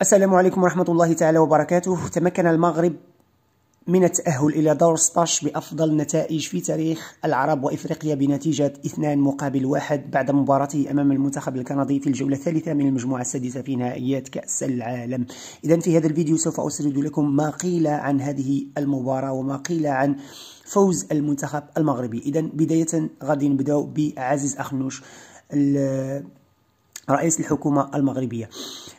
السلام عليكم ورحمة الله تعالى وبركاته تمكن المغرب من التأهل إلى دور 16 بأفضل نتائج في تاريخ العرب وإفريقيا بنتيجة 2 مقابل 1 بعد مباراته أمام المنتخب الكندي في الجولة الثالثة من المجموعة السادسة في نهائيات كأس العالم إذا في هذا الفيديو سوف أسرد لكم ما قيل عن هذه المباراة وما قيل عن فوز المنتخب المغربي إذا بداية غادي نبداو بعزيز أخنوش رئيس الحكومة المغربية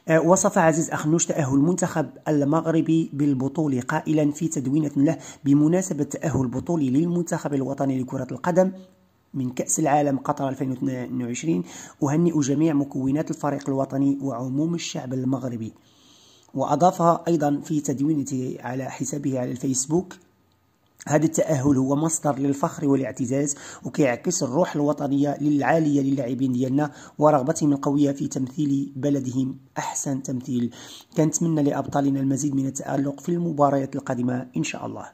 آه، وصف عزيز أخنوش تأهل المنتخب المغربي بالبطولة قائلا في تدوينة له بمناسبة تأهل البطولي للمنتخب الوطني لكرة القدم من كأس العالم قطر 2022 أهنئ جميع مكونات الفريق الوطني وعموم الشعب المغربي وأضاف أيضا في تدوينته على حسابه على الفيسبوك هذا التأهل هو مصدر للفخر والاعتزاز وكيعكس الروح الوطنية للعالية للاعبين ديالنا ورغبتهم القوية في تمثيل بلدهم أحسن تمثيل كنتمنى لأبطالنا المزيد من التألق في المباريات القادمة إن شاء الله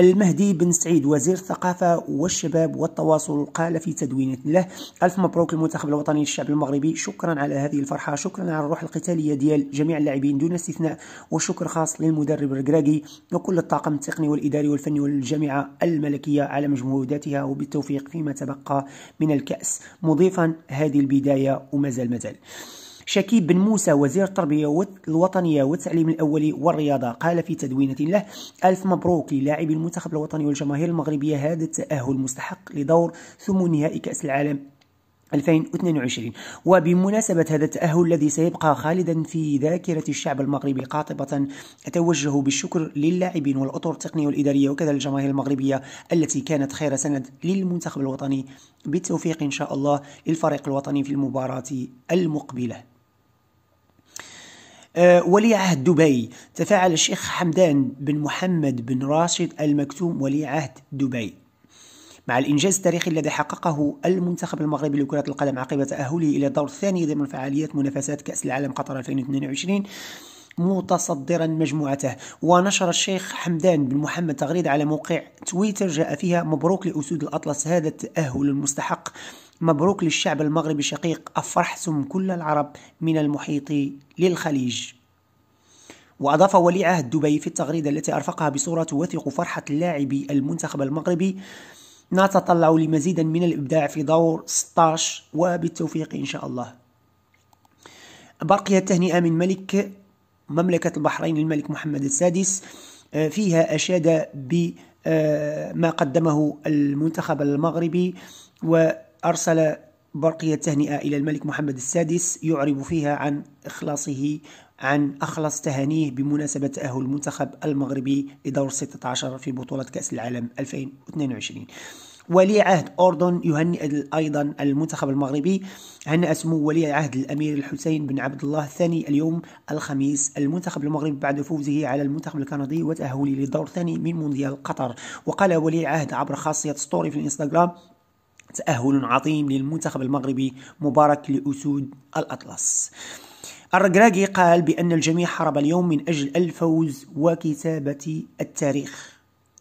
المهدي بن سعيد وزير الثقافة والشباب والتواصل قال في تدوينة له ألف مبروك للمنتخب الوطني للشعب المغربي شكرا على هذه الفرحة شكرا على الروح القتالية ديال جميع اللاعبين دون استثناء وشكر خاص للمدرب الركراكي وكل الطاقم التقني والإداري والفني والجامعة الملكية على مجهوداتها وبالتوفيق فيما تبقى من الكأس مضيفا هذه البداية ومازال مازال شكيب بن موسى وزير التربية الوطنية والتعليم الأولي والرياضة قال في تدوينة له ألف مبروك للاعب المنتخب الوطني والجماهير المغربية هذا التأهل المستحق لدور ثمن نهائي كأس العالم 2022 وبمناسبة هذا التأهل الذي سيبقى خالدا في ذاكرة الشعب المغربي قاطبة أتوجه بالشكر للاعبين والأطر التقنية والإدارية وكذا الجماهير المغربية التي كانت خير سند للمنتخب الوطني بالتوفيق إن شاء الله للفريق الوطني في المباراة المقبلة آه، ولي عهد دبي تفاعل الشيخ حمدان بن محمد بن راشد المكتوم ولي عهد دبي مع الإنجاز التاريخي الذي حققه المنتخب المغربي لكرة القدم عقب تأهله إلى الدور الثاني ضمن فعاليات منافسات كأس العالم قطر 2022 متصدرا مجموعته ونشر الشيخ حمدان بن محمد تغريدة على موقع تويتر جاء فيها مبروك لأسود الأطلس هذا التأهل المستحق مبروك للشعب المغربي شقيق أفرح سم كل العرب من المحيط للخليج وأضاف ولي عهد دبي في التغريدة التي أرفقها بصورة توثق فرحة لاعبي المنتخب المغربي نتطلع لمزيدا من الإبداع في دور 16 وبالتوفيق إن شاء الله برقي التهنئة من ملك مملكة البحرين الملك محمد السادس آه، فيها أشاد بما آه، قدمه المنتخب المغربي و أرسل برقية تهنئة إلى الملك محمد السادس يعرب فيها عن إخلاصه عن أخلص تهانيه بمناسبة تأهل المنتخب المغربي لدور 16 في بطولة كأس العالم 2022 ولي عهد أردن يهنئ أيضا المنتخب المغربي هنأ سمو ولي عهد الأمير الحسين بن عبد الله الثاني اليوم الخميس المنتخب المغربي بعد فوزه على المنتخب الكندي وتأهله لدور ثاني من مونديال قطر وقال ولي عهد عبر خاصية ستوري في الإنستغرام تأهل عظيم للمنتخب المغربي مبارك لأسود الأطلس الركراكي قال بأن الجميع حارب اليوم من أجل الفوز وكتابة التاريخ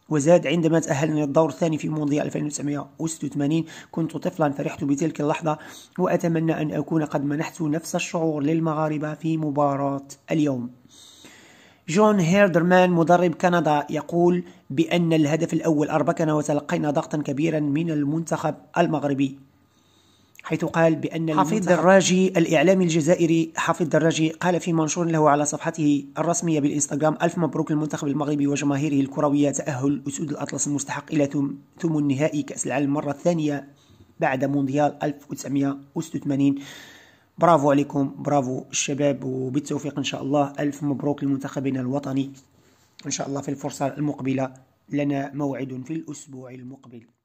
وزاد عندما تأهلنا للدور الثاني في مونديال 1986 كنت طفلا فرحت بتلك اللحظة وأتمنى أن أكون قد منحت نفس الشعور للمغاربة في مباراة اليوم جون هيردرمان مدرب كندا يقول بأن الهدف الأول أربكنا وتلقينا ضغطا كبيرا من المنتخب المغربي حيث قال بأن حفيظ دراجي الإعلامي الجزائري حفيظ دراجي قال في منشور له على صفحته الرسمية بالإنستغرام ألف مبروك للمنتخب المغربي وجماهيره الكروية تأهل أسود الأطلس المستحق إلى ثم النهائي كأس العالم المرة الثانية بعد مونديال 1986 برافو عليكم برافو الشباب وبالتوفيق إن شاء الله ألف مبروك لمنتخبنا الوطني إن شاء الله في الفرصة المقبلة لنا موعد في الأسبوع المقبل